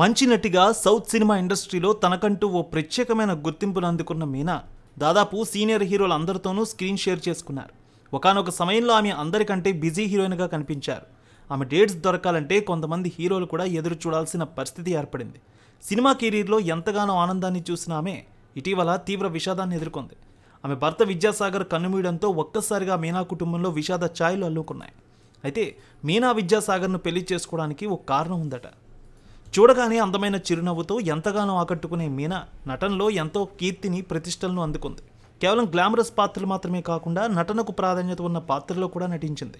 మంచి నటిగా south cinema ఇండస్ట్రీలో తనకంటూ ఓ ప్రత్యేకమైన గుర్తింపును అందుకున్న మీనా దాదాపు సీనియర్ హీరోలు అందరితోనూ స్క్రీన్ షేర్ చేసుకున్నారు ఒకనొక సమయంలో ఆమె అందరికంటే బిజీ హీరోయిన్గా కనిపించారు ఆమె డేట్స్ దొరకాలంటే కొంతమంది హీరోలు కూడా ఎదురు చూడాల్సిన పరిస్థితి ఏర్పడింది సినిమా కెరీర్లో ఎంతగానో ఆనందాన్ని చూసిన ఆమె ఇటీవల తీవ్ర విషాదాన్ని ఎదుర్కొంది ఆమె భర్త విద్యాసాగర్ కన్నుమీయడంతో ఒక్కసారిగా మీనా కుటుంబంలో విషాద ఛాయలు అల్లుకున్నాయి అయితే మీనా విద్యాసాగర్ను పెళ్లి చేసుకోవడానికి ఒక కారణం ఉందట చూడగానే అందమైన చిరునవ్వుతో ఎంతగానో ఆకట్టుకునే మీనా నటనలో ఎంతో కీర్తిని ప్రతిష్టలను అందుకుంది కేవలం గ్లామరస్ పాత్రలు మాత్రమే కాకుండా నటనకు ప్రాధాన్యత ఉన్న పాత్రలో కూడా నటించింది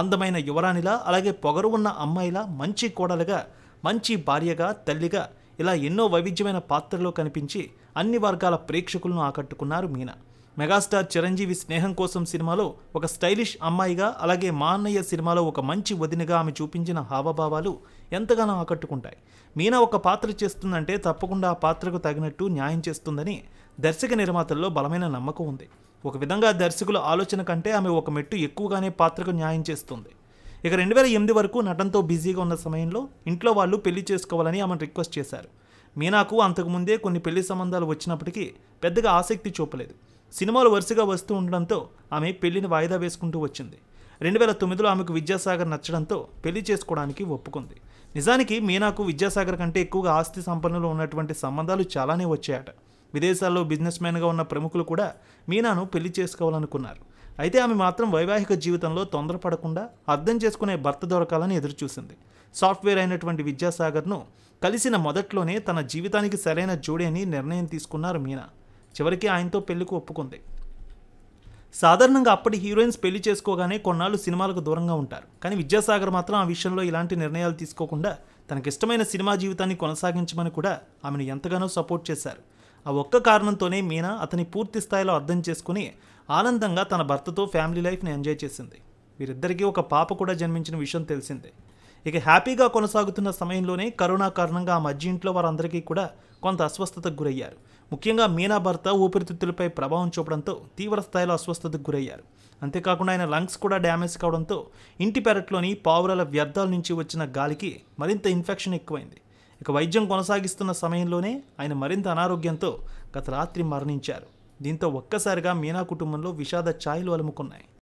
అందమైన యువరాణిలా అలాగే పొగరు ఉన్న అమ్మాయిలా మంచి కోడలుగా మంచి భార్యగా తల్లిగా ఇలా ఎన్నో వైవిధ్యమైన పాత్రలో కనిపించి అన్ని వర్గాల ప్రేక్షకులను ఆకట్టుకున్నారు మీనా మెగాస్టార్ చిరంజీవి స్నేహం కోసం సినిమాలో ఒక స్టైలిష్ అమ్మాయిగా అలాగే మా అన్నయ్య సినిమాలో ఒక మంచి వదినగా ఆమె చూపించిన హావభావాలు ఎంతగానో ఆకట్టుకుంటాయి మీనా ఒక పాత్ర చేస్తుందంటే తప్పకుండా ఆ పాత్రకు తగినట్టు న్యాయం చేస్తుందని దర్శక నిర్మాతల్లో బలమైన నమ్మకం ఉంది ఒక విధంగా దర్శకుల ఆలోచన కంటే ఆమె ఒక మెట్టు ఎక్కువగానే పాత్రకు న్యాయం చేస్తుంది ఇక రెండు వేల ఎనిమిది వరకు నటనతో బిజీగా ఉన్న సమయంలో ఇంట్లో వాళ్ళు పెళ్లి చేసుకోవాలని ఆమెను రిక్వెస్ట్ చేశారు మీనాకు అంతకుముందే కొన్ని పెళ్లి సంబంధాలు వచ్చినప్పటికీ పెద్దగా ఆసక్తి చూపలేదు సినిమాలు వరుసగా వస్తూ ఉండడంతో ఆమె పెళ్లిని వాయిదా వేసుకుంటూ వచ్చింది రెండు వేల తొమ్మిదిలో ఆమెకు విద్యాసాగర్ నచ్చడంతో పెళ్లి చేసుకోవడానికి ఒప్పుకుంది నిజానికి మీనాకు విద్యాసాగర్ కంటే ఎక్కువగా ఆస్తి సంపన్నులు ఉన్నటువంటి సంబంధాలు చాలానే వచ్చాయట విదేశాల్లో బిజినెస్ మ్యాన్గా ఉన్న ప్రముఖులు కూడా మీనాను పెళ్లి చేసుకోవాలనుకున్నారు అయితే ఆమె మాత్రం వైవాహిక జీవితంలో తొందరపడకుండా అర్థం చేసుకునే భర్త దొరకాలని ఎదురుచూసింది సాఫ్ట్వేర్ అయినటువంటి విద్యాసాగర్ను కలిసిన మొదట్లోనే తన జీవితానికి సరైన జోడి అని నిర్ణయం తీసుకున్నారు మీనా చివరికి ఆయనతో పెళ్లికి ఒప్పుకుంది సాధారణంగా అప్పటి హీరోయిన్స్ పెళ్లి చేసుకోగానే కొన్నాళ్ళు సినిమాలకు దూరంగా ఉంటారు కానీ విద్యాసాగర్ మాత్రం ఆ విషయంలో ఇలాంటి నిర్ణయాలు తీసుకోకుండా తనకిష్టమైన సినిమా జీవితాన్ని కొనసాగించమని కూడా ఆమెను ఎంతగానో సపోర్ట్ చేశారు ఆ ఒక్క కారణంతోనే మీనా అతని పూర్తి స్థాయిలో అర్థం చేసుకుని ఆనందంగా తన భర్తతో ఫ్యామిలీ లైఫ్ని ఎంజాయ్ చేసింది వీరిద్దరికీ ఒక పాప కూడా జన్మించిన విషయం తెలిసిందే ఇక హ్యాపీగా కొనసాగుతున్న సమయంలోనే కరోనా కారణంగా ఆ మధ్య ఇంట్లో వారందరికీ కూడా కొంత అస్వస్థతకు గురయ్యారు ముఖ్యంగా మీనా భర్త ఊపిరితిత్తులపై ప్రభావం చూపడంతో తీవ్ర స్థాయిలో అస్వస్థతకు గురయ్యారు అంతేకాకుండా ఆయన లంగ్స్ కూడా డ్యామేజ్ కావడంతో ఇంటి పెరట్లోని పావురాల వ్యర్థాల నుంచి వచ్చిన గాలికి మరింత ఇన్ఫెక్షన్ ఎక్కువైంది ఇక వైద్యం కొనసాగిస్తున్న సమయంలోనే ఆయన మరింత అనారోగ్యంతో గత రాత్రి మరణించారు దీంతో ఒక్కసారిగా మీనా కుటుంబంలో విషాద ఛాయలు అలుముకున్నాయి